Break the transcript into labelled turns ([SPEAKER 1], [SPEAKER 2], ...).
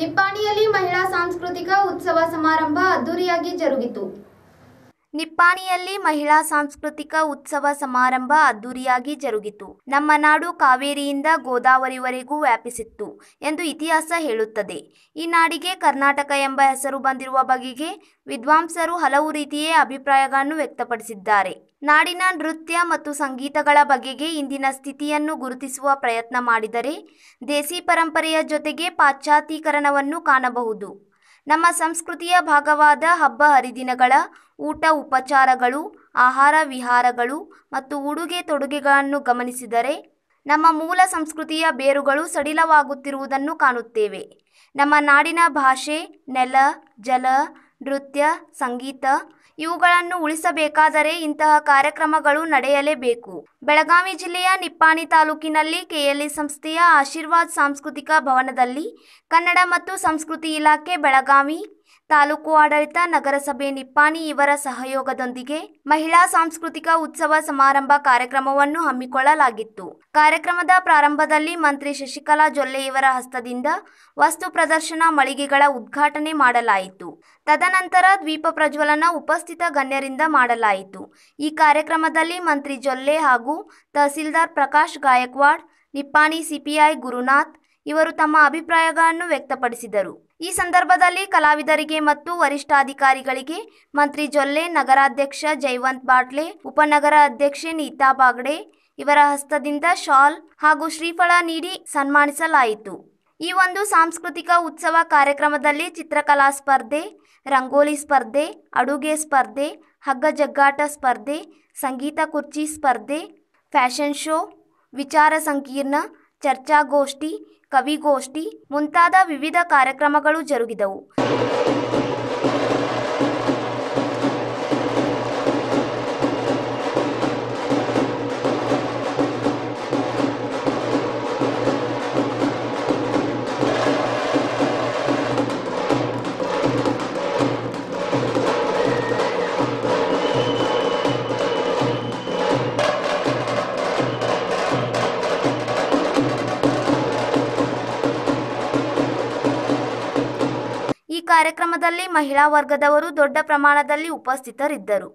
[SPEAKER 1] ನಿಪ್ಪಾಣಿಯಲ್ಲಿ ಮಹಿಳಾ ಸಾಂಸ್ಕೃತಿಕ ಉತ್ಸವ ಸಮಾರಂಭ ಅದ್ದೂರಿಯಾಗಿ ಜರುಗಿತು ನಿಪ್ಪಾಣಿಯಲ್ಲಿ ಮಹಿಳಾ ಸಾಂಸ್ಕೃತಿಕ ಉತ್ಸವ ಸಮಾರಂಭ ಅದ್ದೂರಿಯಾಗಿ ಜರುಗಿತು ನಮ್ಮ ನಾಡು ಕಾವೇರಿಯಿಂದ ಗೋದಾವರಿವರೆಗೂ ವ್ಯಾಪಿಸಿತ್ತು ಎಂದು ಇತಿಹಾಸ ಹೇಳುತ್ತದೆ ಈ ನಾಡಿಗೆ ಕರ್ನಾಟಕ ಎಂಬ ಹೆಸರು ಬಂದಿರುವ ಬಗೆಗೆ ವಿದ್ವಾಂಸರು ಹಲವು ರೀತಿಯೇ ಅಭಿಪ್ರಾಯಗಳನ್ನು ವ್ಯಕ್ತಪಡಿಸಿದ್ದಾರೆ ನಾಡಿನ ನೃತ್ಯ ಮತ್ತು ಸಂಗೀತಗಳ ಬಗೆಗೆ ಇಂದಿನ ಸ್ಥಿತಿಯನ್ನು ಗುರುತಿಸುವ ಪ್ರಯತ್ನ ಮಾಡಿದರೆ ದೇಸಿ ಪರಂಪರೆಯ ಜೊತೆಗೆ ಪಾಶ್ಚಾತ್ಯೀಕರಣವನ್ನು ಕಾಣಬಹುದು ನಮ್ಮ ಸಂಸ್ಕೃತಿಯ ಭಾಗವಾದ ಹಬ್ಬ ಹರಿದಿನಗಳ ಊಟ ಉಪಚಾರಗಳು ಆಹಾರ ವಿಹಾರಗಳು ಮತ್ತು ಉಡುಗೆ ತೊಡುಗೆಗಳನ್ನು ಗಮನಿಸಿದರೆ ನಮ್ಮ ಮೂಲ ಸಂಸ್ಕೃತಿಯ ಬೇರುಗಳು ಸಡಿಲವಾಗುತ್ತಿರುವುದನ್ನು ಕಾಣುತ್ತೇವೆ ನಮ್ಮ ನಾಡಿನ ಭಾಷೆ ನೆಲ ಜಲ ನೃತ್ಯ ಸಂಗೀತ ಇವುಗಳನ್ನು ಉಳಿಸಬೇಕಾದರೆ ಇಂತಹ ಕಾರ್ಯಕ್ರಮಗಳು ನಡೆಯಲೇಬೇಕು ಬೆಳಗಾವಿ ಜಿಲ್ಲೆಯ ನಿಪ್ಪಾಣಿ ತಾಲೂಕಿನಲ್ಲಿ ಕೆಎಲ್ಇ ಸಂಸ್ಥೆಯ ಆಶೀರ್ವಾದ್ ಸಾಂಸ್ಕೃತಿಕ ಭವನದಲ್ಲಿ ಕನ್ನಡ ಮತ್ತು ಸಂಸ್ಕೃತಿ ಇಲಾಖೆ ಬೆಳಗಾವಿ ತಾಲೂಕು ಆಡಳಿತ ನಗರಸಭೆ ನಿಪ್ಪಾಣಿ ಇವರ ಸಹಯೋಗದೊಂದಿಗೆ ಮಹಿಳಾ ಸಾಂಸ್ಕೃತಿಕ ಉತ್ಸವ ಸಮಾರಂಭ ಕಾರ್ಯಕ್ರಮವನ್ನು ಹಮ್ಮಿಕೊಳ್ಳಲಾಗಿತ್ತು ಕಾರ್ಯಕ್ರಮದ ಪ್ರಾರಂಭದಲ್ಲಿ ಮಂತ್ರಿ ಶಶಿಕಲಾ ಜೊಲ್ಲೆ ಇವರ ಹಸ್ತದಿಂದ ವಸ್ತು ಪ್ರದರ್ಶನ ಮಳಿಗೆಗಳ ಉದ್ಘಾಟನೆ ಮಾಡಲಾಯಿತು ತದನಂತರ ದ್ವೀಪ ಪ್ರಜ್ವಲನ ಉಪಸ್ಥಿತ ಗಣ್ಯರಿಂದ ಮಾಡಲಾಯಿತು ಈ ಕಾರ್ಯಕ್ರಮದಲ್ಲಿ ಮಂತ್ರಿ ಜೊಲ್ಲೆ ಹಾಗೂ ತಹಸೀಲ್ದಾರ್ ಪ್ರಕಾಶ್ ಗಾಯಕ್ವಾಡ್ ನಿಪ್ಪಾಣಿ ಸಿಪಿಐ ಗುರುನಾಥ್ ಇವರು ತಮ್ಮ ಅಭಿಪ್ರಾಯಗಳನ್ನು ವ್ಯಕ್ತಪಡಿಸಿದರು ಈ ಸಂದರ್ಭದಲ್ಲಿ ಕಲಾವಿದರಿಗೆ ಮತ್ತು ವರಿಷ್ಠಾಧಿಕಾರಿಗಳಿಗೆ ಮಂತ್ರಿ ಜೊಲ್ಲೆ ನಗರಾಧ್ಯಕ್ಷ ಜೈವಂತ್ ಬಾಟ್ಲೆ ಉಪನಗರ ಅಧ್ಯಕ್ಷೆ ನೀತಾ ಬಾಗ್ಡೆ ಇವರ ಹಸ್ತದಿಂದ ಶಾಲ್ ಹಾಗೂ ಶ್ರೀಫಳ ನೀಡಿ ಸನ್ಮಾನಿಸಲಾಯಿತು ಈ ಒಂದು ಸಾಂಸ್ಕೃತಿಕ ಉತ್ಸವ ಕಾರ್ಯಕ್ರಮದಲ್ಲಿ ಚಿತ್ರಕಲಾ ಸ್ಪರ್ಧೆ ರಂಗೋಲಿ ಸ್ಪರ್ಧೆ ಅಡುಗೆ ಸ್ಪರ್ಧೆ ಹಗ್ಗ ಜಗ್ಗಾಟ ಸ್ಪರ್ಧೆ ಸಂಗೀತ ಕುರ್ಚಿ ಸ್ಪರ್ಧೆ ಫ್ಯಾಷನ್ ಶೋ ವಿಚಾರ ಸಂಕೀರ್ಣ ಚರ್ಚಾಗೋಷ್ಠಿ ಕವಿಗೋಷ್ಠಿ ಮುಂತಾದ ವಿವಿಧ ಕಾರ್ಯಕ್ರಮಗಳು ಜರುಗಿದವು ಈ ಕಾರ್ಯಕ್ರಮದಲ್ಲಿ ಮಹಿಳಾ ವರ್ಗದವರು ದೊಡ್ಡ ಪ್ರಮಾಣದಲ್ಲಿ ಉಪಸ್ಥಿತರಿದ್ದರು